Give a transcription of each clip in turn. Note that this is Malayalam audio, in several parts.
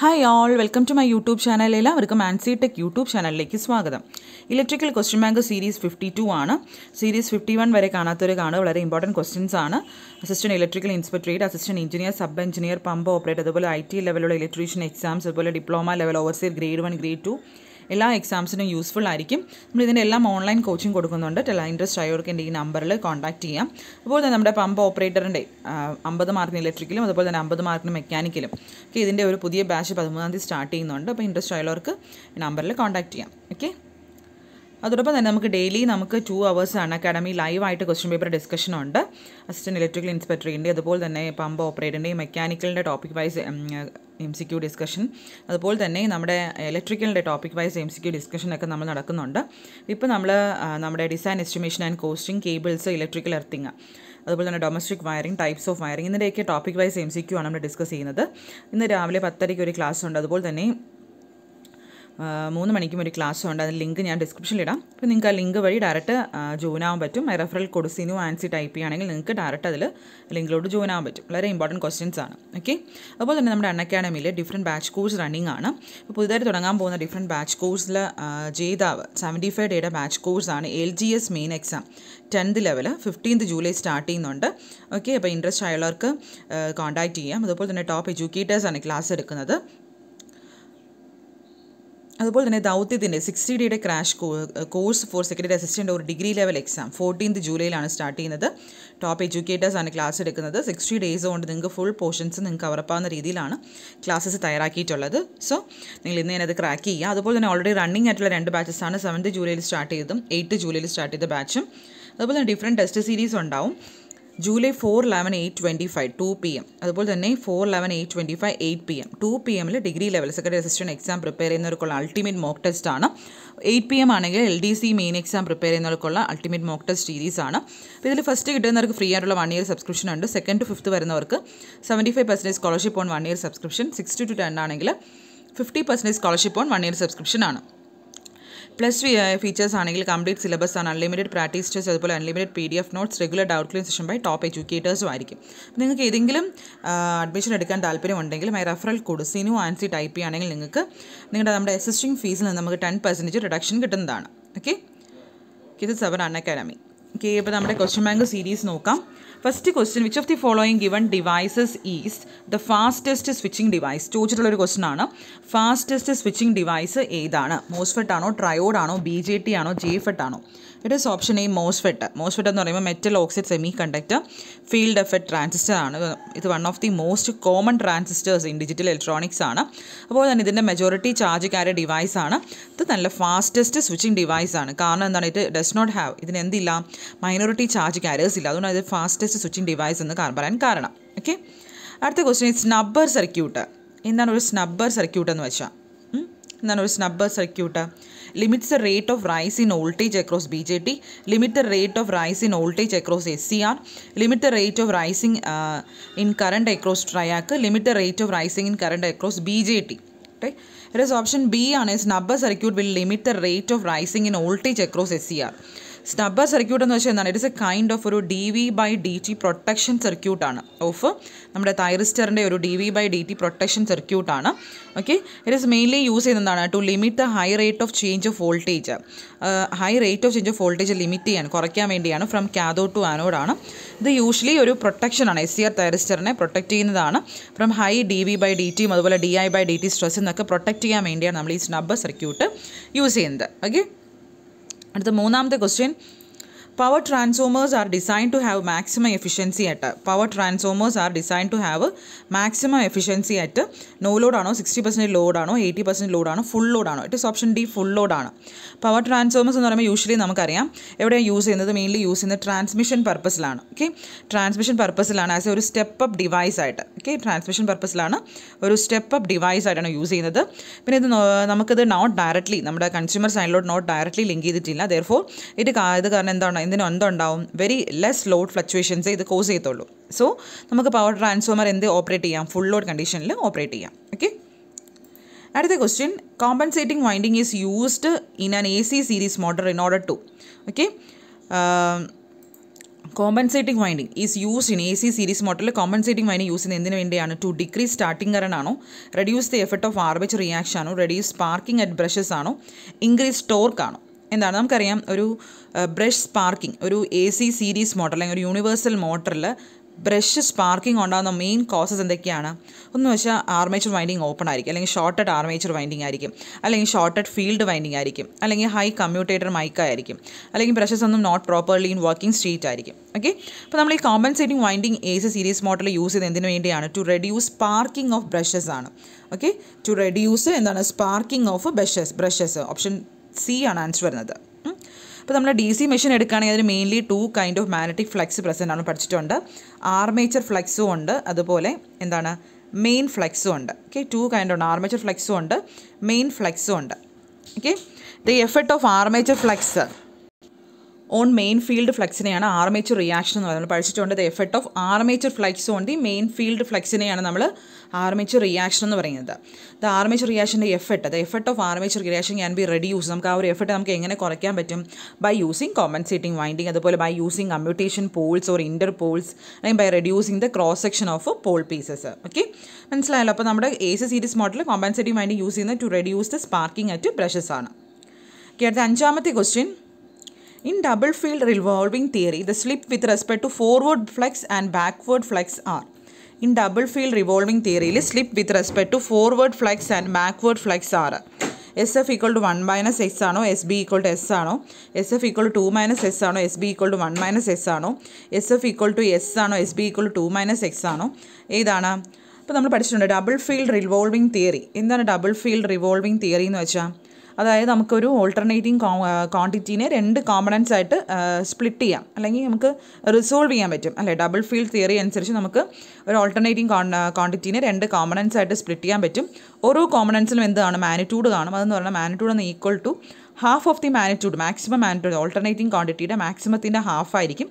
hi all welcome to my YouTube channel എല്ലാവർക്കും ആൻസി ടെക് യൂട്യൂബ് ചാനലിലേക്ക് സ്വാഗതം electrical question bank series fifty two ആണ് സീരീസ് ഫിഫ്റ്റി വൺ വരെ കാണാത്തവർ കാണുക വളരെ ഇമ്പോർട്ടൻറ്റ് ക്വസ്റ്റ്യൻസ് ആണ് assistant electrical inspectorate assistant engineer sub engineer pump operator അതുപോലെ ഐ ടി ലെവലുള്ള ഇലക്ട്രീഷ്യൻ എക്സാംസ് അതുപോലെ diploma level overseer grade one grade two എല്ലാ എക്സാംസിനും യൂസ്ഫുൾ ആയിരിക്കും നമ്മൾ ഇതിൻ്റെ എല്ലാം ഓൺലൈൻ കോച്ചിങ് കൊടുക്കുന്നുണ്ട് ടെല ഇൻട്രസ്റ്റ് ആയവർക്ക് എൻ്റെ ഈ നമ്പറിൽ കോൺടാക്ട് ചെയ്യാം അതുപോലെ തന്നെ നമ്മുടെ പമ്പ് ഓപ്പറേറ്ററിൻ്റെ അമ്പത് മാർക്കിന് ഇലക്ട്രിക്കലും അതുപോലെ തന്നെ അമ്പത് മാർക്കിന് മെക്കാനിക്കലും ഓക്കെ ഇതിൻ്റെ ഒരു പുതിയ ബാച്ച് പതിമൂന്നാം തീയതി സ്റ്റാർട്ട് ചെയ്യുന്നുണ്ട് അപ്പോൾ ഇൻട്രസ്റ്റ് ആയവർക്ക് നമ്പറിൽ കോൺടാക്ട് ചെയ്യാം ഓക്കെ അതോടൊപ്പം തന്നെ നമുക്ക് ഡെയിലി നമുക്ക് ടു അവേഴ്സാണ് ആണ് അക്കാഡമി ലൈവായിട്ട് ക്വസ്റ്റ്യൻ പേപ്പർ ഡിസ്കഷൻ ഉണ്ട് അസിസ്റ്റൻറ്റ് ഇലക്ട്രിക്കൽ ഇൻസ്പെക്ടറിൻ്റെ അതുപോലെ തന്നെ പമ്പ് ഓപ്പറേറ്ററിൻ്റെയും മെക്കാനിക്കലിൻ്റെ topic wise M C Q discussion അതുപോലെ തന്നെ നമ്മുടെ ഇലക്ട്രിക്കലിൻ്റെ topic wise M C Q ഡിസ്കഷനൊക്കെ നമ്മൾ നടക്കുന്നുണ്ട് ഇപ്പോൾ നമ്മൾ നമ്മുടെ design estimation and costing cables electrical earthing അതുപോലെ തന്നെ domestic wiring types of wiring ഇതിൻ്റെയൊക്കെ topic wise M C Q ആണ് നമ്മൾ ഡിസ്കസ് ചെയ്യുന്നത് ഇന്ന് രാവിലെ പത്തരയ്ക്ക് ഒരു ക്ലാസ് ഉണ്ട് അതുപോലെ തന്നെ മൂന്ന് മണിക്കും ഒരു ക്ലാസ് ഉണ്ട് അതിൻ്റെ ലിങ്ക് ഞാൻ ഡിസ്ക്രിപ്ഷനിൽ ഇടാം അപ്പോൾ നിങ്ങൾക്ക് ആ ലിങ്ക് വഴി ഡയറക്റ്റ് ജോയിൻ ആവാൻ പറ്റും ഐ റെഫറൽ കൊടുസിനു ആൻസി ടൈപ്പ് ചെയ്യുകയാണെങ്കിൽ നിങ്ങൾക്ക് ഡയറക്റ്റ് അതിൽ ലിങ്കിലോട്ട് ജോയിൻ ആവാൻ പറ്റും വളരെ ഇമ്പോർട്ടൻറ്റ് ക്വസ്റ്റ്യൻസ് ആണ് ഓക്കെ അതുപോലെ തന്നെ നമ്മുടെ അൺ അക്കാഡമിയിൽ ഡിഫറൻറ്റ് ബാച്ച് കോഴ്സ് റണ്ണിങ് ആണ് അപ്പോൾ പുതുതായിട്ട് തുടങ്ങാൻ പോകുന്ന ഡിഫറൻറ്റ് ബാച്ച് കോഴ്സിൽ ജേതാവ് സെവൻറ്റി ഫൈവ് ഡേയുടെ ബാച്ച് കോഴ്സാണ് L G S main exam tenth level fifteenth July start ചെയ്യുന്നുണ്ട് ഓക്കെ അപ്പോൾ ഇൻട്രസ്റ്റ് ആയുള്ളവർക്ക് കോൺടാക്റ്റ് ചെയ്യാം അതുപോലെ തന്നെ ടോപ്പ് എഡ്യൂക്കേറ്റേഴ്സാണ് ക്ലാസ് എടുക്കുന്നത് അതുപോലെ തന്നെ ദൗത്യത്തിൻ്റെ സിക്സ്റ്റി ഡേയുടെ crash course for secondary assistant ഒരു ഡിഗ്രി ലെവൽ എക്സാം ഫോർട്ടീൻത് ജൂലൈയിലാണ് സ്റ്റാർട്ട് ചെയ്യുന്നത് ടോപ്പ് എഡ്യൂക്കേറ്റേഴ്സാണ് ക്ലാസ് എടുക്കുന്നത് സിക്സ്റ്റി ഡേയ്സ് കൊണ്ട് നിങ്ങൾക്ക് ഫുൾ പോർഷൻസ് നിങ്ങൾക്ക് കവറപ്പാവുന്ന രീതിയിലാണ് ക്ലാസ്സസ് തയ്യാറാക്കിയിട്ടുള്ളത് സോ നിങ്ങൾ ഇന്ന് അത് ക്രാക്ക് ചെയ്യുക അതുപോലെ തന്നെ ഓൾറെഡി റണ്ണിങ് ആയിട്ടുള്ള രണ്ട് ബാച്ചസ് ആണ് സെവൻത്ത് ജൂലൈയിൽ സ്റ്റാർട്ട് ചെയ്തതും എയ്റ്റ് ജൂലൈയിൽ സ്റ്റാർട്ട് ചെയ്ത ബാച്ചും അതുപോലെ തന്നെ ഡിഫറെൻറ്റ് ടെസ്റ്റ് സീരീസ് ഉണ്ടാവും July four eleven eight twenty five two P M അതുപോലെ തന്നെ four eleven eight twenty five eight P M two P എമ്മിൽ degree level secretary assistant exam prepare ചെയ്യുന്നവർക്കുള്ള അൾട്ടിമേറ്റ് മോക്ക് ടെസ്റ്റ് ആണ് എയ്റ്റ് പി എം ആണെങ്കിൽ L D C main exam prepare ചെയ്യുന്നവർക്കുള്ള അൾട്ടിമേറ്റ് മോക്ക് ടെസ്റ്റ് സീരീസ് ആണ് അപ്പോൾ ഇതിൽ ഫസ്റ്റ് കിട്ടുന്നവർക്ക് ഫ്രീ ആയിട്ടുള്ള വൺ ഇയർ സബ്സ്ക്രിപ്ഷൻ ഉണ്ട് സെക്കൻഡ് ടു ഫിഫ്ത്ത് വരുന്നവർക്ക് seventy five percentage scholarship on one year subscription sixty two ten ആണെങ്കിൽ fifty percentage scholarship on one year subscription ആണ് പ്ലസ് വി ഫീച്ചേഴ്സ് ആണെങ്കിൽ കംപ്ലീറ്റ് സിലബസ് ആണ് അൺലിമിറ്റഡ് പ്രാക്ടീസ് ടെസ്റ്റ് അതുപോലെ unlimited P D F notes regular doubt clear session by top എഡ്യൂക്കേറ്റേഴ്സും ആയിരിക്കും നിങ്ങൾക്ക് ഏതെങ്കിലും അഡ്മിഷൻ എടുക്കാൻ താല്പര്യമുണ്ടെങ്കിൽ my referral code Sinu Ancy type ചെയ്യുകയാണെങ്കിൽ നിങ്ങൾക്ക് നിങ്ങളുടെ നമ്മുടെ അസിസ്റ്റിംഗ് ഫീസിൽ നിന്ന് നമുക്ക് ടെൻ പെർസെൻറ്റേജ് റിഡക്ഷൻ കിട്ടുന്നതാണ് okay കിത് seven Unacademy okay ഇപ്പോൾ നമ്മുടെ ക്വസ്റ്റ്യൻ ബാങ്ക് സീരീസ് നോക്കാം first question which of the following given devices is the fastest switching device ചോദിച്ചിട്ടുള്ള ഒരു ക്വസ്റ്റൻ ആണ് ഫാസ്റ്റസ്റ്റ് സ്വിച്ചിങ് ഡിവൈസ് ഏതാണ് മോസ്ഫെറ്റ് ആണോ ട്രയോഡ് ആണോ ബി ജെ ടി ആണോ ജെ ഫെറ്റ് e ആണോ it is option A MOSFET MOSFET എന്ന് പറയുമ്പോൾ metal oxide semiconductor field effect transistor ആണ് ഇത് one of the most common transistors in digital electronics ആണ് അപ്പോൾ തന്നെ ഇതിൻ്റെ മെജോറിറ്റി ചാർജ് കാരി ഡിവൈസ് ആണ് ഇത് നല്ല ഫാസ്റ്റസ്റ്റ് സ്വിച്ചിങ് ഡിവൈസ് ആണ് കാരണം എന്താണ് ഇറ്റ് ഡസ് നോട്ട് ഹാവ് ഇതിന് എന്തില്ല മൈനോറിറ്റി ചാർജ് കാരിയേഴ്സ് ഇല്ല അതുകൊണ്ട് ഇത് ഫാസ്റ്റസ്റ്റ് സ്വിച്ചിങ് ഡിവൈസ് എന്ന് പറയാൻ കാരണം ഓക്കെ അടുത്ത ക്വസ്റ്റ്യൻ സ്നബ്ബർ സർക്യൂട്ട് എന്താണ് ഒരു സ്നബ്ബർ സർക്യൂട്ട് എന്ന് വെച്ചാൽ എന്നാണ് ഒരു snubber circuit limits the rate of rise in voltage across B J T limit the rate of rise in voltage across S C R limit the rate of rising in current across triac limit the rate of rising in current across B J T ഓട്ടെ ഇറ്റ് ഓപ്ഷൻ ബി ആണ് snubber circuit will limit the rate of rising in voltage across S C R snubber circuit എന്ന് വെച്ചാൽ എന്താണ് ഇറ്റ്സ് എ കൈൻഡ് ഓഫ് ഒരു D V by D T protection സർക്യൂട്ടാണ് ഓഫ് നമ്മുടെ തൈറിസ്റ്ററിൻ്റെ ഒരു D V by D T protection സർക്യൂട്ടാണ് okay it is mainly use ചെയ്യുന്നതാണ് to limit the high rate of change of voltage high rate of change of voltage limit ചെയ്യാൻ കുറയ്ക്കാൻ വേണ്ടിയാണ് ഫ്രം കാതോ ടു ആനോഡാണ് ഇത് യൂഷ്വലി ഒരു പ്രൊട്ടക്ഷനാണ് എസ് സി ആർ തൈറിസ്റ്ററിനെ പ്രൊട്ടക്ട് ചെയ്യുന്നതാണ് from high D V by D ടിയും അതുപോലെ D I by D T സ്ട്രെസ്സിൽ നിന്നൊക്കെ പ്രൊട്ടക്ട് ചെയ്യാൻ വേണ്ടിയാണ് നമ്മൾ ഈ സ്നബ്ബർ സർക്യൂട്ട് യൂസ് ചെയ്യുന്നത് ഓക്കെ അടുത്ത മൂന്നാമത്തെ question power transformers are design to have maximum efficiency at power transformers are design to have maximum efficiency at no ലോഡാണോ ആണോ സിക്സ്റ്റി പെർസെൻറ്റ് ലോഡ് ആണോ എയ്റ്റി പെർസെൻറ്റ് ലോഡ് ആണോ ഫുൾ ലോഡ് ആണോ it is option D full load ആണ് പവർ ട്രാൻസ്ഫോമേഴ്സ് എന്ന് പറയുമ്പോൾ യൂഷ്വലി നമുക്കറിയാം എവിടെയാണ് യൂസ് ചെയ്യുന്നത് മെയിൻലി യൂസ് ചെയ്യുന്നത് ട്രാൻസ്മിഷൻ പർപ്പസിലാണ് ഓക്കെ ട്രാൻസ്മിഷൻ പർപ്പസിലാണ് ആസ് എ ഒരു സ്റ്റെപ്പ് അപ്പ് ഡിവൈസ് ആയിട്ട് ഓക്കെ ട്രാൻസ്മിഷൻ പർപ്പസിലാണ് ഒരു സ്റ്റെപ്പ് അപ്പ് ഡിവൈസ് ആയിട്ടാണ് യൂസ് ചെയ്യുന്നത് പിന്നെ ഇത് നമുക്കിത് നോട്ട് ഡയറക്ട്ലി നമ്മുടെ കൺസ്യൂമർ സൈഡിലോട്ട് നോട്ട് ഡയറക്ട്ലി ലിങ്ക് ചെയ്തിട്ടില്ല ദർഫോർ ഇത് ഇത് കാരണം എന്താണ് ഇതിന് എന്തുണ്ടാവും വെരി ലെസ് ലോഡ് ഫ്ലക്ച്വേഷൻസ് ഇത് കോസ് ചെയ്യത്തുള്ളൂ സോ നമുക്ക് പവർ ട്രാൻസ്ഫോമർ എന്ത് ഓപ്പറേറ്റ് ചെയ്യാം ഫുൾ ലോഡ് കണ്ടീഷനിൽ ഓപ്പറേറ്റ് ചെയ്യാം ഓക്കെ അടുത്ത question compensating winding is used in an A C series motor in order to okay compensating winding is use in A C series മോട്ടറിൽ കോമ്പൻസേറ്റിംഗ് വൈൻഡിങ് യൂസ് ചെയ്യുന്ന എന്തിനു വേണ്ടിയാണ് ടു ഡിക്രീസ് സ്റ്റാർട്ടിംഗ് കറണ്ട് ആണോ reduce the effect of armature reaction ആണോ റെഡ്യൂസ് പാർക്കിംഗ് അറ്റ് ബ്രഷസ് ആണോ ഇൻക്രീസ് ടോർക്ക് ആണോ എന്താണ് നമുക്കറിയാം ഒരു ബ്രഷ് സ്പാർക്കിംഗ് ഒരു എ സി സീരീസ് മോട്ടർ അല്ലെങ്കിൽ ഒരു യൂണിവേഴ്സൽ മോട്ടറിൽ ബ്രഷ് സ്പാർക്കിംഗ് ഉണ്ടാകുന്ന മെയിൻ കോസസ് എന്തൊക്കെയാണ് ഒന്ന് വെച്ചാൽ ആർമേച്ചർ വൈൻഡിങ് ഓപ്പൺ ആയിരിക്കും അല്ലെങ്കിൽ ഷോർട്ടഡ് ആർമേച്ചർ വൈൻഡിങ് ആയിരിക്കും അല്ലെങ്കിൽ ഷോർട്ടഡ് ഫീൽഡ് വൈൻഡിങ് ആയിരിക്കും അല്ലെങ്കിൽ ഹൈ കമ്മ്യൂട്ടേറ്റർ മൈക്കായിരിക്കും അല്ലെങ്കിൽ ബ്രഷസ് ഒന്നും not properly in working state ആയിരിക്കും ഓക്കെ അപ്പോൾ നമ്മൾ ഈ compensating winding A C series model use ചെയ്ത് എന്തിനു വേണ്ടിയാണ് to reduce sparking of brushes ആണ് ഓക്കെ ടു റെഡ്യൂസ് എന്താണ് sparking of brushes brushes option C ആണ് ആൻസർ വരുന്നത് ഇപ്പോൾ നമ്മൾ ഡി സി മെഷീൻ എടുക്കുകയാണെങ്കിൽ അതിന് mainly two kind of magnetic flux present ആണ് പഠിച്ചിട്ടുണ്ട് ആർമേച്ചർ ഫ്ലക്സും ഉണ്ട് അതുപോലെ എന്താണ് മെയിൻ ഫ്ലക്സും ഉണ്ട് ഓക്കെ ടു കൈൻഡ് ഉണ്ട് ആർമേച്ചർ ഫ്ലക്സും ഉണ്ട് മെയിൻ ഫ്ലക്സും ഉണ്ട് okay the effect of armature flux on main field ഫ്ലെക്സിനെയാണ് ആർമേച്ചർ റിയാക്ഷൻ എന്ന് പറയുന്നത് പഠിച്ചിട്ടുണ്ട് the effect of armature flux on the main field ഫ്ലെക്സിനെയാണ് നമ്മൾ ആർമേച്ചർ റിയാക്ഷൻ എന്ന് പറയുന്നത് ദ ആർമേച്ചർ റിയാക്ഷൻ്റെ effect the effect of armature reaction can be reduce നമുക്ക് ആ ഒരു എഫക്ട് നമുക്ക് എങ്ങനെ കുറയ്ക്കാൻ പറ്റും ബൈ യൂസിങ് കോമ്പൻസേറ്റിംഗ് വൈൻഡിങ് അതുപോലെ by using commutation poles or interpoles അല്ലെങ്കിൽ by reducing the cross section of pole pieces okay മനസ്സിലായല്ലോ അപ്പോൾ നമ്മുടെ A C series model compensating winding use ചെയ്യുന്നത് to reduce the sparking at brushes ആണ് ഓക്കെ അടുത്ത അഞ്ചാമത്തെ question in double field revolving theory the slip with respect to forward flux and backward flux are in double field revolving തിയറിയിൽ slip with respect to forward flux and backward flux are S F equal to one minus S ആണോ S B equal to S ആണോ S F equal to two minus S ആണോ S B equal to one minus S ആണോ S F equal to S ആണോ S B equal to two minus X ആണോ ഏതാണ് അപ്പോൾ നമ്മൾ പഠിച്ചിട്ടുണ്ട് ഡബിൾ ഫീൽഡ് റിവോൾവിംഗ് തിയറി എന്താണ് ഡബിൾ ഫീൽഡ് റിവോൾവിംഗ് തിയറി എന്ന് വെച്ചാൽ അതായത് നമുക്കൊരു ഓൾട്ടർനേറ്റിംഗ് ക്വാണ്ടിറ്റീനെ രണ്ട് കോമ്പണൻസ് ആയിട്ട് സ്പ്ലിറ്റ് ചെയ്യാം അല്ലെങ്കിൽ നമുക്ക് റിസോൾവ് ചെയ്യാൻ പറ്റും അല്ലേ ഡബിൾ ഫീൽഡ് തിയറി അനുസരിച്ച് നമുക്ക് ഒരു ഓൾട്ടർനേറ്റിംഗ് ക്വാണ്ടിറ്റീനെ രണ്ട് കോമ്പണൻസ് ആയിട്ട് സ്പ്ലിറ്റ് ചെയ്യാൻ പറ്റും ഓരോ കോമ്പണൻസിലും എന്താണ് മാനിറ്റ്യൂഡ് കാണും അതെന്ന് പറഞ്ഞാൽ മാനിറ്റ്യൂഡ് ഒന്ന് equal to half of the magnitude maximum magnitude alternating ക്വാണ്ടിറ്റിയുടെ മാക്സിമത്തിൻ്റെ ഹാഫ് ആയിരിക്കും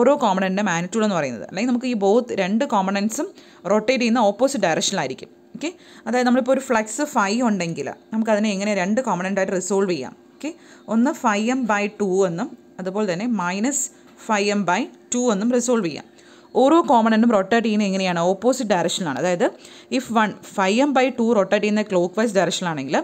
ഓരോ കോമ്പണൻറ്റിൻ്റെ മാനിറ്റ്യൂഡ് എന്ന് പറയുന്നത് അല്ലെങ്കിൽ നമുക്ക് ഈ ബോത്ത് രണ്ട് കോമ്പണൻസും റൊട്ടേറ്റ് ചെയ്യുന്ന ഓപ്പോസിറ്റ് ഡയറക്ഷനിലായിരിക്കും ഓക്കെ അതായത് നമ്മളിപ്പോൾ ഒരു ഫ്ലക്സ് ഫൈവ് ഉണ്ടെങ്കിൽ നമുക്കതിനെ എങ്ങനെ രണ്ട് കോമണൻ്റായിട്ട് റിസോൾവ് ചെയ്യാം ഓക്കെ ഒന്ന് ഫൈവ് എം ബൈ ടു എന്നും അതുപോലെ തന്നെ minus five M by two എന്നും റിസോൾവ് ചെയ്യാം ഓരോ കോമണൻറ്റും റൊട്ടേറ്റ് ചെയ്യുന്ന എങ്ങനെയാണ് ഓപ്പോസിറ്റ് ഡയറക്ഷനിലാണ് അതായത് if one five M by two rotate ചെയ്യുന്ന ക്ലോക്ക് വൈസ് ഡയറക്ഷനിലാണെങ്കിൽ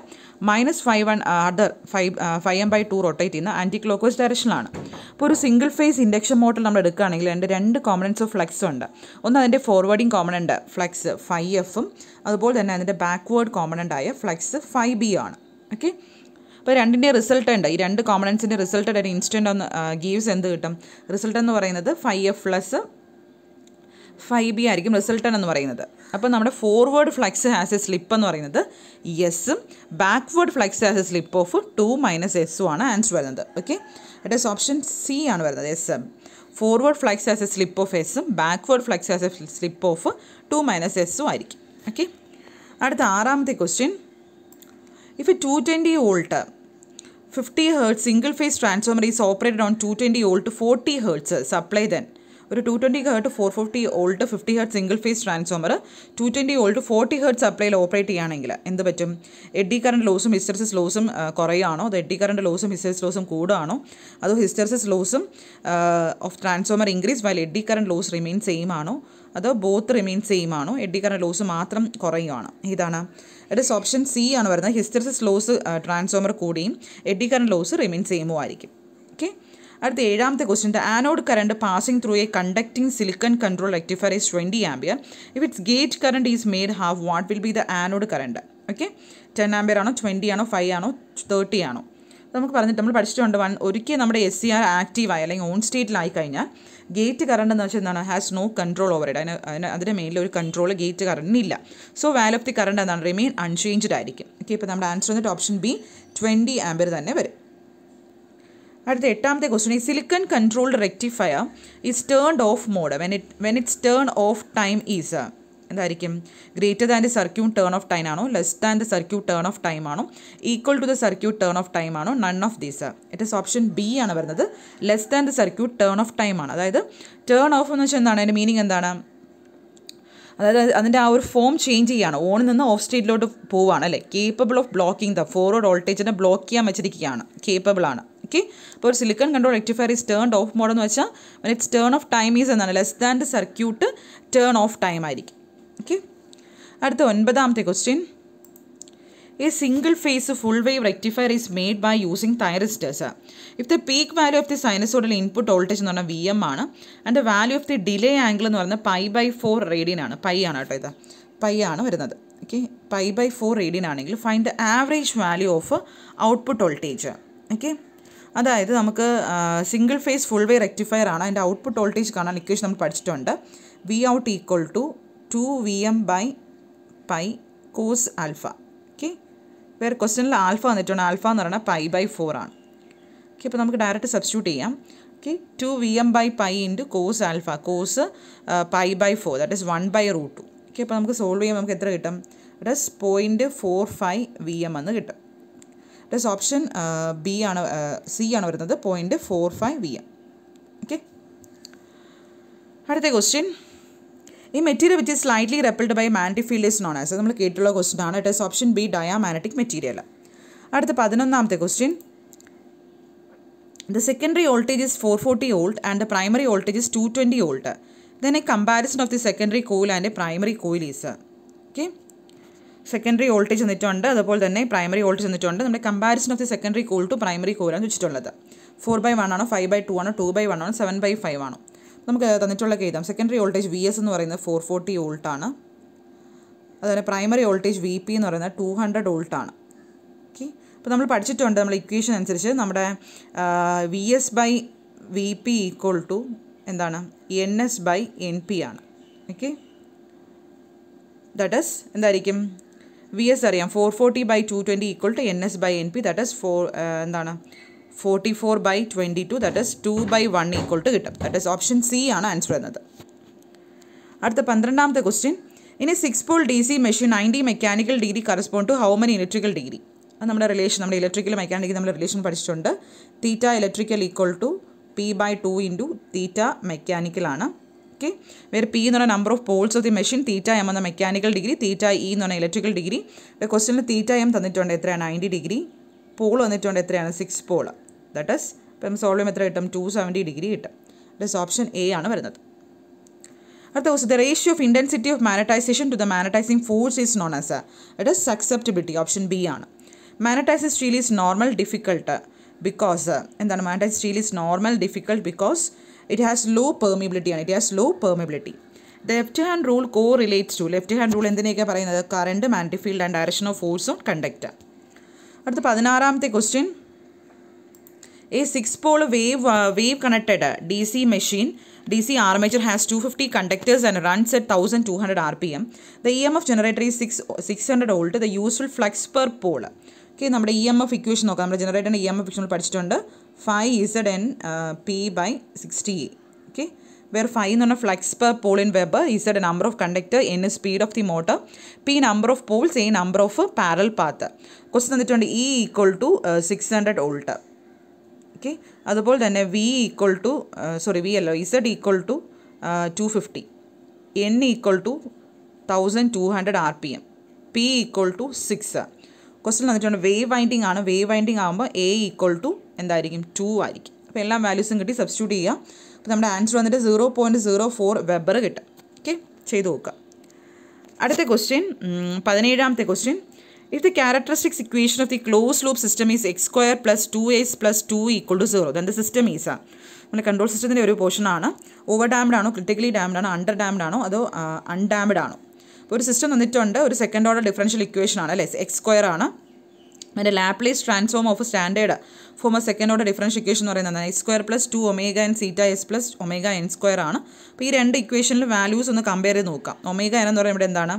minus five one other five five M by two rotate ചെയ്യുന്ന ആൻറ്റി ക്ലോക്ക് വൈസ് ഡയറക്ഷനിലാണ് ഇപ്പോൾ ഒരു സിംഗിൾ ഫേസ് ഇൻഡക്ഷൻ മോട്ടർ നമ്മൾ എടുക്കുകയാണെങ്കിൽ എൻ്റെ രണ്ട് കോമണൻസ് ഓഫ് ഫ്ലക്സ് ഉണ്ട് ഒന്ന് അതിൻ്റെ ഫോർവേഡിംഗ് കോമണൻ്റ് ഫ്ലക്സ് ഫൈവ് എഫും അതുപോലെ തന്നെ അതിൻ്റെ ബാക്ക്വേർഡ് ആയ ഫ്ലക്സ് ഫൈവ് ബി ആണ് ഓക്കെ അപ്പോൾ രണ്ടിൻ്റെ റിസൾട്ട് ഉണ്ട് ഈ രണ്ട് കോമണൻസിൻ്റെ റിസൾട്ട് ഒരു ഇൻസ്റ്റൻ്റ് ഒന്ന് ഗീവ്സ് uh, എന്ത് കിട്ടും റിസൾട്ട് എന്ന് പറയുന്നത് five F plus five B ആയിരിക്കും റിസൾട്ടൻ എന്ന് പറയുന്നത് അപ്പോൾ നമ്മുടെ forward flux has a slip എന്ന് പറയുന്നത് എസും backward flux has a slip of two minus എസും ആണ് ആൻസർ വരുന്നത് okay it is option C ആണ് വരുന്നത് S M forward flux has a slip of എസും backward flux has a slip of two minus എസും ആയിരിക്കും ഓക്കെ അടുത്ത ആറാമത്തെ question if a two twenty volt fifty hertz single phase transformer is operated on two twenty volt forty hertz supply then ഒരു two twenty hertz for fifty volt fifty hertz single phase transformer two twenty volt forty hertz സപ്ലൈയിൽ ഓപ്പറേറ്റ് ചെയ്യുകയാണെങ്കിൽ എന്ത് പറ്റും എഡി കറണ്ട് ലോസും ഹിസ്റ്റർസിസ് ലോസും കുറയുകയാണോ അതോ എഡി കറണ്ട് ലോസും ഹിസ്റ്റർസ് ലോസും കൂടുകയാണോ അതോ ഹിസ്റ്റർസിസ് ലോസും of transformer increase while eddy current loss remain same ആണോ അതോ ബോത്ത് റിമെയിൻ സെയിം ആണോ എഡി കറണ്ട് ലോസ് മാത്രം കുറയുകയാണ് ഇതാണ് ഇസ് ഓപ്ഷൻ സി ആണ് വരുന്നത് ഹിസ്റ്ററിസിസ് ലോസ് ട്രാൻസ്ഫോമർ കൂടിയും എഡി കറണ്ട് ലോസ് റിമെയിൻ സെയിമോ ആയിരിക്കും ഓക്കെ അടുത്ത ഏഴാമത്തെ question the anode current passing through a conducting silicon control rectifier is twenty ampere if its gate current is made half what will be the anode current okay ten ampere ആണോ ട്വൻറ്റി ആണോ ഫൈവ് ആണോ തേർട്ടി ആണോ നമുക്ക് പറഞ്ഞിട്ട് നമ്മൾ പഠിച്ചിട്ടുണ്ട് വൺ ഒരിക്കൽ നമ്മുടെ എസ് സി ആർ ആക്റ്റീവായി അല്ലെങ്കിൽ ഓൺ സ്റ്റേറ്റിലായി കഴിഞ്ഞാൽ ഗേറ്റ് കറണ്ട് എന്ന് വെച്ചാൽ എന്താണ് has no control over it അതിന് അതിന് അതിൻ്റെ മേലിൽ ഒരു കൺട്രോൾ ഗേറ്റ് കറണ്ടിനില്ല so value of the current എന്താണ് റിമെയിൻ അൺചേഞ്ച്ഡ് ആയിരിക്കും ഓക്കെ ഇപ്പോൾ നമ്മുടെ ആൻസർ വന്നിട്ട് ഓപ്ഷൻ ബി ട്വൻറ്റി ആംബിയർ തന്നെ വരും അടുത്ത എട്ടാമത്തെ ക്വസ്റ്റ്യൻ ഈ silicon controlled rectifier is turned off mode when it when its turn off time is എന്തായിരിക്കും greater than the circuit turn off time ആണോ less than the circuit turn off time ആണോ equal to the circuit turn off time ആണോ none of these it is option B ആണ് വരുന്നത് less than the circuit turn off time ആണ് അതായത് ടേൺ ഓഫ് എന്ന് വെച്ചാൽ എന്താണ് അതിൻ്റെ മീനിങ് എന്താണ് അതായത് അതിൻ്റെ ആ ഒരു ഫോം ചേഞ്ച് ചെയ്യുകയാണ് ഓണിൽ നിന്ന് ഓഫ് സ്റ്റേറ്റിലോട്ട് പോവുകയാണ് അല്ലേ capable of blocking the forward വോൾട്ടേജിനെ ബ്ലോക്ക് ചെയ്യാൻ വെച്ചിരിക്കുകയാണ് കേപ്പബിൾ ആണ് ഓക്കെ ഇപ്പോൾ ഒരു silicon control rectifier is turn off mode എന്ന് വെച്ചാൽ when its turn off time is എന്നാണ് less than the circuit turn off time ആയിരിക്കും ഓക്കെ അടുത്ത ഒൻപതാമത്തെ question a single phase full wave rectifier is made by using thyristors if the peak value of the sinusoidal input voltage എന്ന് പറഞ്ഞാൽ വി എം ആണ് and the value of the delay angle എന്ന് പറഞ്ഞാൽ പൈ ബൈ ഫോർ റേഡിയൻ ആണ് പൈ ആണ് കേട്ടോ ഇത് പൈ ആണ് വരുന്നത് okay pi by four radian ആണെങ്കിൽ find average value of output voltage okay അതായത് നമുക്ക് single phase full wave rectifier ആണ് അതിൻ്റെ ഔട്ട്പുട്ട് വോൾട്ടേജ് കാണാൻ ഇക്വേഷൻ നമ്മൾ പഠിച്ചിട്ടുണ്ട് V out equal to two V M by pi cos alpha okay വേറെ ക്വസ്റ്റനിൽ ആൽഫ വന്നിട്ടുണ്ട് ആൽഫ എന്ന് പറഞ്ഞാൽ പൈ ബൈ ഫോർ ആണ് ഓക്കെ അപ്പോൾ നമുക്ക് ഡയറക്റ്റ് സബ്സ്റ്റ്യൂട്ട് ചെയ്യാം okay two V M by pi into cos alpha cos pi by four that is one by root two okay അപ്പോൾ നമുക്ക് സോൾവ് ചെയ്യാൻ നമുക്ക് എത്ര കിട്ടും thus point four five V M എന്ന് കിട്ടും പ്ലസ് ഓപ്ഷൻ ബി ആണ് സി uh, ആണ് വരുന്നത് point four five V M okay അടുത്ത ക്വസ്റ്റ്യൻ ഈ material which slightly repelled by മാൻറ്റി ഫീൽഡ് ഇസ് നോൺ ആസ് നമ്മൾ കേട്ടുള്ള ക്വസ്റ്റ്യൻ ആണ് it is option B diamagnetic material അടുത്ത പതിനൊന്നാമത്തെ question the secondary voltage is four forty volt and the primary voltage is two twenty volt then a comparison of the secondary coil and a primary coil is okay secondary voltage തന്നിട്ടുണ്ട് അതുപോലെ തന്നെ പ്രൈമറി വോൾട്ടേജ് തന്നിട്ടുണ്ട് നമ്മുടെ comparison of the secondary coil to primary കോലാണ് വെച്ചിട്ടുള്ളത് ഫോർ ബൈ വൺ ആണോ ഫൈവ് ബൈ ടു ആണോ ടു ബൈ വൺ ആണോ സെവൻ ബൈ ഫൈവ് ആണോ നമുക്ക് തന്നിട്ടുള്ള എഴുതാം സെക്കൻഡറി വോൾട്ടേജ് വി എസ് എന്ന് പറയുന്നത് ഫോർ ഫോർട്ടി വോൾട്ടാണ് അതുപോലെ പ്രൈമറി വോൾട്ടേജ് വി പി എന്ന് പറയുന്നത് ടു ഹൺഡ്രഡ് വോൾട്ടാണ് ഓക്കെ അപ്പോൾ നമ്മൾ പഠിച്ചിട്ടുണ്ട് നമ്മൾ ഇക്വേഷൻ അനുസരിച്ച് നമ്മുടെ V S by V P equal to എന്താണ് N S by N P ആണ് ഓക്കെ ദാറ്റ് ഇസ് എന്തായിരിക്കും വി എസ് അറിയാം four forty by two twenty equal to N S by N P that is four എന്താണ് forty four by twenty two that is two by one equal to കിട്ടും ദാറ്റ് ഇസ് ഓപ്ഷൻ സി ആണ് ആൻസർ എന്നത് അടുത്ത പന്ത്രണ്ടാമത്തെ ക്വസ്റ്റ്യൻ ഇനി six pole D C machine ninety mechanical degree correspond to how many electrical degree അത് നമ്മുടെ റിലേഷൻ നമ്മുടെ ഇലക്ട്രിക്കൽ മെക്കാനിക്കൽ നമ്മൾ റിലേഷൻ പഠിച്ചിട്ടുണ്ട് theta electrical equal to P by two into theta മെക്കാനിക്കലാണ് ഓക്കെ വേറെ പി എന്ന് പറഞ്ഞ number of poles of the machine theta M എന്ന മെക്കാനിക്കൽ ഡിഗ്രി തീറ്റ ഇ എന്ന് പറഞ്ഞ ഇലക്ട്രിക്കൽ ഡിഗ്രി ക്വസ്റ്റിന് തീറ്റ എം തന്നിട്ടുണ്ട് എത്രയാണ് നയൻറ്റി ഡിഗ്രി പോൾ വന്നിട്ടുണ്ട് എത്രയാണ് സിക്സ് പോൾ ദാറ്റ് ഇസ് ഇപ്പം സോൾവ് ചെയ്യുമ്പോൾ എത്ര കിട്ടും ടു സെവൻറ്റി ഡിഗ്രി കിട്ടും ദസ് ഓപ്ഷൻ എ ആണ് വരുന്നത് അടുത്ത ദിവസം the ratio of intensity of magnetization to the magnetizing force is known as it is susceptibility option B ആണ് magnetise steel is normal difficult because എന്താണ് magnetise steel is normal difficult because it has low permeability ആണ് it has low permeability left hand rule correlates to left hand rule എന്തിനൊക്കെ പറയുന്നത് current magnetic field and direction of ഫോഴ്സും കണ്ടക്റ്റ് അടുത്ത പതിനാറാമത്തെ question a six pole wave wave connected D C machine D C armature has two fifty conductors and runs at thousand two hundred R P M the E M F generator ഈ six six hundred volt the useful flux per pole okay നമ്മുടെ ഇ എം എഫ് ഇക്വേഷൻ നോക്കാം നമ്മുടെ ജനറേറ്ററിൻ്റെ ഇ എം എഫ് ഇക്വേഷൻ പഠിച്ചിട്ടുണ്ട് phi is Z N P by sixty A okay where phi എന്ന് പറഞ്ഞാൽ flux per pole in weber is a number of conductor N speed of the motor P number of poles A number of parallel path question തന്നിട്ടുണ്ട് E equal to six hundred volt okay അതുപോലെ തന്നെ V equal to sorry V അല്ലോ Z equal to two fifty N equal to thousand two hundred R P M P equal to six question വന്നിട്ടുണ്ട് വേവ് വൈൻഡിങ് ആണ് വേവ് വൈൻഡിങ് ആകുമ്പോൾ എ ഈക്വൽ ടു എന്തായിരിക്കും ടു ആയിരിക്കും അപ്പോൾ എല്ലാ വാല്യൂസും കിട്ടി സബ്സ്റ്റിറ്റ്യൂട്ട് ചെയ്യുക അപ്പോൾ നമ്മുടെ ആൻസർ വന്നിട്ട് zero point zero four weber കിട്ടും ഓക്കെ ചെയ്തു നോക്കുക അടുത്ത ക്വസ്റ്റ്യൻ പതിനേഴാമത്തെ question if the characteristics equation of the close loop system is X square plus two S plus two equal to zero then the system is a നമ്മുടെ കൺട്രോൾ സിസ്റ്റത്തിൻ്റെ ഒരു ആണ് ഓവർ ഡാംഡ് ആണോ ക്രിട്ടിക്കലി ഡാംഡ് ആണോ അണ്ടർ ഡാംഡ് ആണോ അതോ അൺഡാംഡ് ആണോ ഒരു സിസ്റ്റം തന്നിട്ടുണ്ട് ഒരു സെക്കൻഡ് ഓർഡർ ഡിഫറൻഷ്യൽ ഇക്വേഷൻ ആണ് അല്ലേ എക്സ് സ്ക്വയർ ആണ് അതിൻ്റെ Laplace transform of standard form second order differential equation എന്ന് പറയുന്നത് S square plus two omega and zeta S plus omega N square ആണ് അപ്പോൾ ഈ രണ്ട് ഇക്വേഷനിൽ വാല്യൂസ് ഒന്ന് കമ്പയർ ചെയ്ത് നോക്കാം ഒമേഗ എൻ എന്ന് പറയുമ്പോൾ ഇവിടെ എന്താണ്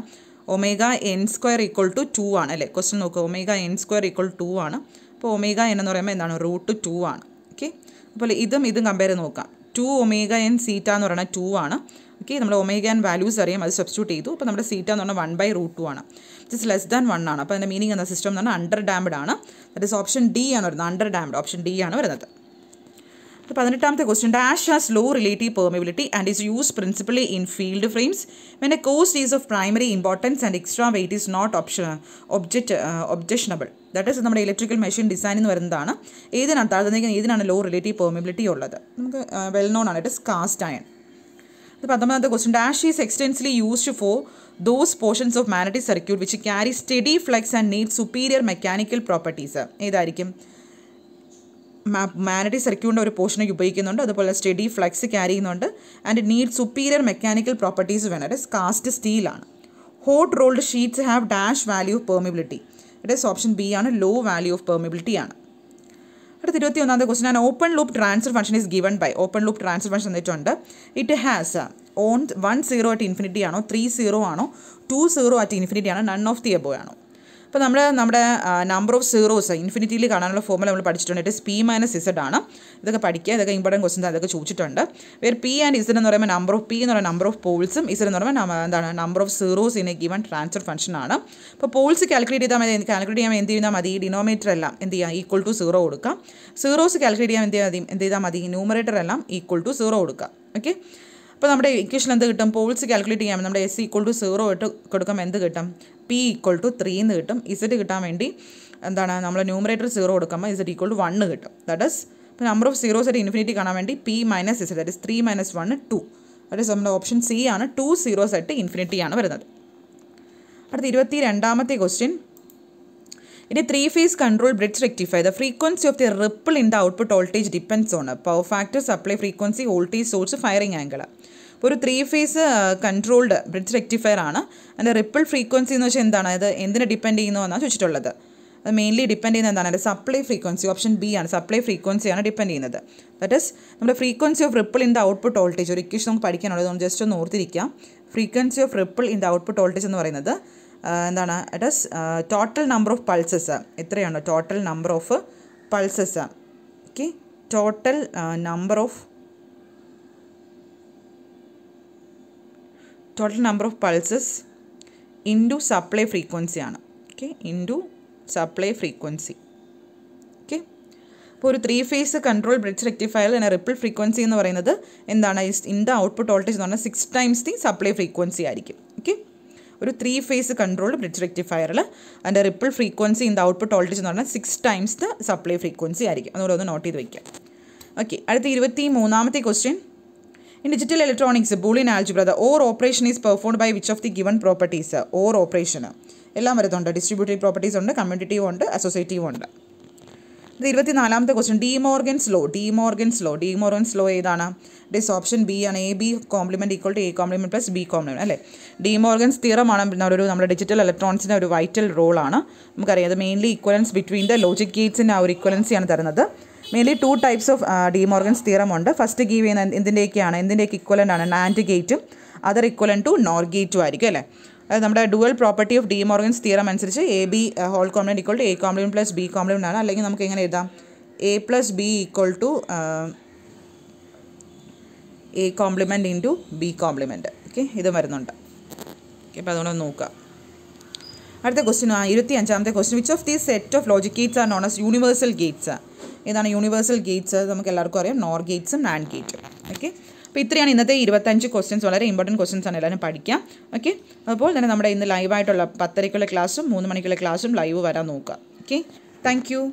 omega N square equal to two ആണ് അല്ലേ ക്വസ്റ്റൻ നോക്കുക omega N square equal to ആണ് അപ്പോൾ ഒമേഗ എൻ എന്ന് പറയുമ്പോൾ എന്താണ് റൂട്ട് ടു ആണ് ഓക്കെ അപ്പോൾ ഇതും ഇതും കമ്പയർ ചെയ്ത് നോക്കാം ടു ഒമേഗ എൻ സീറ്റ എന്ന് പറയുന്നത് ടു ആണ് ഓക്കെ നമ്മൾ ഒമേഗ എൻ വാല്യൂസ് അറിയാം അത് സബ്സ്റ്റ്യൂട്ട് ചെയ്തു അപ്പോൾ നമ്മുടെ സീറ്റ എന്ന് പറഞ്ഞാൽ വൺ ബൈ റൂട്ട് ടു ആണ് it is less than one ആണ് അപ്പോൾ അതിൻ്റെ മീനിങ് എന്ന സിസ്റ്റം എന്ന് പറഞ്ഞാൽ അണ്ടർ ഡാംഡ് ആണ് ദറ്റ് ഇസ് ഓപ്ഷൻ ഡി ആണ് വരുന്നത് അണ്ടർ ഡാംഡ് ഓപ്ഷൻ ഡി ആണ് വരുന്നത് അപ്പോൾ പതിനെട്ടാമത്തെ question dash has low relative permeability and is use principally in field frames when a cost is of primary importance and extra weight is not option object objectionable that is നമ്മുടെ ഇലക്ട്രിക്കൽ മെഷീൻ ഡിസൈൻ എന്ന് വരുന്നതാണ് ഏതിനാണ് താഴ്ന്നിരിക്കുന്ന ഏതിനാണ് ലോ റിലേറ്റീവ് പെർമിബിലിറ്റി ഉള്ളത് നമുക്ക് വെൽ uh, നോൺ ആണ് ഇറ്റ് ഇസ് കാസ്റ്റ് അയൺ അത് പത്തൊമ്പതാമത്തെ question dash is extensively used for those portions of magnetic circuit which carry steady flux and need superior mechanical properties ഏതായിരിക്കും മാഗ്നറ്റിക് സർക്യൂട്ടിൻ്റെ ഒരു പോർഷനെ ഉപയോഗിക്കുന്നുണ്ട് അതുപോലെ സ്റ്റഡി ഫ്ലെക്സ് ക്യാരി ചെയ്യുന്നുണ്ട് and need superior mechanical properties വേണം ഇറ്റ് കാസ്റ്റ് സ്റ്റീലാണ് hot rolled sheets have dash value of permeability it is option B ആണ് ലോ വാല്യൂ ഓഫ് പെർമിബിലിറ്റി ആണ് അടുത്ത ഇരുപത്തി ഒന്നാമത്തെ question and open loop transfer function is given by open loop transfer function തന്നിട്ടുണ്ട് it has on one zero at infinity ആണോ ത്രീ സീറോ ആണോ ടു സീറോ അറ്റ് ഇൻഫിനിറ്റി ആണോ നൺ ഓഫ് ദി എബോ ആണോ അപ്പോൾ നമ്മൾ നമ്മുടെ നമ്പർ ഓഫ് സീറോസ് ഇൻഫിനിറ്റിയിൽ കാണാനുള്ള ഫോമുല നമ്മൾ പഠിച്ചിട്ടുണ്ട് it is P minus Z ആണ് ഇതൊക്കെ പഠിക്കുക ഇതൊക്കെ ഇമ്പോർട്ടൻറ്റ് ക്വസ്റ്റൻസ് അതൊക്കെ ചോദിച്ചിട്ടുണ്ട് വേർ പി ആൻഡ് ഇസഡ് എന്ന് പറയുമ്പോൾ നമ്പർ ഓഫ് പി എന്ന് പറയുന്ന നമ്പർ ഓഫ് പോൾസും ഇസഡ് എന്ന് പറയുമ്പോൾ എന്താണ് number of zeros in a given transfer function ആണ് അപ്പോൾ പോൾസ് കാൽക്കുലേറ്റ് ചെയ്താൽ മതി കാൽക്കുലേറ്റ് ചെയ്യാൻ എന്ത് ചെയ്താൽ മതി ഈ ഡിനോമിനേറ്റർ എല്ലാം എന്ത് ചെയ്യാം ഈക്വൽ ടു സീറോ കൊടുക്കാം സീറോസ് കാൽക്കുലേറ്റ് ചെയ്യാൻ എന്ത് ചെയ്യാൻ എന്ത് ചെയ്താൽ മതി ന്യൂമറേറ്റർ എല്ലാം ഈക്വൽ ടു സീറോ കൊടുക്കുക ഓക്കെ അപ്പോൾ നമ്മുടെ ഇക്വേഷൻ എന്ത് കിട്ടും പോൾസ് കാൽക്കുലേറ്റ് ചെയ്യാൻ നമ്മുടെ എസ് ഈക്വൾ ടു സീറോ ഇട്ട് കൊടുക്കുമ്പോൾ എന്ത് കിട്ടും പി ഈക്വൾ ടു ത്രീ എന്ന് കിട്ടും ഇസറ്റ് കിട്ടാൻ വേണ്ടി എന്താണ് നമ്മൾ ന്യൂമറേറ്റർ സീറോ കൊടുക്കുമ്പോൾ ഇസറ്റ് ഈക്വൾ ടു വണ്ണ് കിട്ടും ദാറ്റ് ഇസ് അപ്പോൾ നമ്പർ ഓഫ് സീറോസ് ആയിട്ട് ഇൻഫിനിറ്റി കാണാൻ വേണ്ടി P minus Z that is three minus one two അതായത് നമ്മുടെ ഓപ്ഷൻ സി ആണ് ടു സീറോസ് ആയിട്ട് ഇൻഫിനിറ്റി ആണ് വരുന്നത് അടുത്ത ഇരുപത്തി രണ്ടാമത്തെ ക്വസ്റ്റ്യൻ ഇനി three phase control bridge rectify the frequency of the ripple in the output voltage depends on power factor supply frequency voltage source firing angle ഒരു three phase controlled bridge rectifier ആണ് അതിൻ്റെ റിപ്പിൾ ഫ്രീക്വൻസി എന്ന് വെച്ചാൽ എന്താണ് അത് എന്തിനെ ഡിപ്പെൻഡ് ചെയ്യുന്നു എന്നാണ് ചോദിച്ചിട്ടുള്ളത് അത് മെയിൻലി ഡിപ്പെൻഡ് ചെയ്യുന്നത് എന്താണ് അതിൻ്റെ സപ്ലൈ ഫ്രീക്വൻസി ഓപ്ഷൻ ബി ആണ് സപ്ലൈ ഫ്രീക്വൻസിയാണ് ഡിപ്പെൻഡ് ചെയ്യുന്നത് ദറ്റ് ഇസ് നമ്മുടെ frequency of ripple in the output voltage ഒരു ഇക്വേഷൻ നമുക്ക് പഠിക്കാനുള്ളത് ജസ്റ്റ് ഒന്ന് ഓർത്തിരിക്കാം frequency of ripple in the output voltage എന്ന് പറയുന്നത് എന്താണ് it is total number of pulses എത്രയാണ് total number of pulses okay total number of total number of pulses into supply frequency ആണ് okay into supply frequency okay ഇപ്പോൾ ഒരു three phase control bridge rectifier എന്ന റിപ്പിൾ ഫ്രീക്വൻസി എന്ന് പറയുന്നത് എന്താണ് ഇൻ ദ ഔട്ട്പുട്ട് വോൾട്ടേജ് എന്ന് പറഞ്ഞാൽ six times the supply frequency ആയിരിക്കും ഓക്കെ ഒരു ത്രീ ഫേസ് കൺട്രോൾഡ് ബ്രിഡ്ജ് റെക്ടിഫയറിൽ അതിൻ്റെ ripple frequency in the output voltage എന്ന് പറഞ്ഞാൽ six times the supply frequency ആയിരിക്കും അതുകൊണ്ട് ഒന്ന് നോട്ട് ചെയ്ത് വയ്ക്കാം ഓക്കെ അടുത്ത ഇരുപത്തി മൂന്നാമത്തെ question in digital electronics Boolean algebra the OR operation is performed by which of the given properties OR operation എല്ലാം വരുന്നുണ്ട് ഡിസ്ട്രിബ്യൂട്ടീവ് പ്രോപ്പർട്ടീസ് ഉണ്ട് കമ്മ്യൂണിറ്റീവ് ഉണ്ട് അസോസിയേറ്റീവ് ഉണ്ട് ഇത് ഇരുപത്തിനാലാമത്തെ question De Morgan's law De Morgan's law De Morgan's law ഏതാണ് ഡിസ് ഓപ്ഷൻ ബി ആണ് A B complement equal to A complement plus B complement അല്ലേ ഡി മോർഗൻസ് തിയറമാണ് പിന്നെ ഒരു നമ്മുടെ ഡിജിറ്റൽ ഇലക്ട്രോണിക്സിൻ്റെ ഒരു വൈറ്റൽ റോളാണ് നമുക്കറിയാം അത് mainly equivalence between the logic ഗേറ്റ്സിൻ്റെ ആ ഒരു ഇക്വലൻസിയാണ് തരുന്നത് mainly two types of De Morgan's theorem ഉണ്ട് ഫസ്റ്റ് ഗീവ് ചെയ്യുന്ന എന്തിൻ്റെയൊക്കെയാണ് എന്തിൻ്റെയൊക്കെ ഇക്വലൻ്റ് ആണ് നാൻറ്റ് ഗേറ്റും അതർ ഇക്വലൻ ടു നോർ ഗേറ്റും ആയിരിക്കും അല്ലേ നമ്മുടെ dual property of De Morgan's theorem അനുസരിച്ച് A B whole complement equal to A complement plus B complement ആണ് അല്ലെങ്കിൽ നമുക്ക് എങ്ങനെ എഴുതാം A plus B equal to A complement into B complement okay ഇത് വരുന്നുണ്ട് ഓക്കെ അപ്പോൾ അതുകൊണ്ട് നോക്കുക അടുത്ത ക്വസ്റ്റ്യൻ ഇരുപത്തി അഞ്ചാമത്തെ question which of the set of logic gates are known as universal gates ഏതാണ് യൂണിവേഴ്സൽ ഗേറ്റ്സ് നമുക്ക് എല്ലാവർക്കും അറിയാം നോർ ഗേറ്റ്സും നാൻ ഗേറ്റും ഓക്കെ അപ്പോൾ ഇത്രയാണ് ഇന്നത്തെ ഇരുപത്തഞ്ച് ക്വസ്റ്റ്യൻസ് വളരെ ഇമ്പോർട്ടൻറ്റ് ക്വസ്റ്റ്യൻസ് ആണ് എല്ലാവരും പഠിക്കാം ഓക്കെ അപ്പോൾ തന്നെ നമ്മുടെ ഇന്ന് ലൈവായിട്ടുള്ള പത്തരയ്ക്കുള്ള ക്ലാസ്സും മൂന്ന് മണിക്കുള്ള ക്ലാസ്സും ലൈവ് വരാൻ നോക്കുക ഓക്കെ താങ്ക്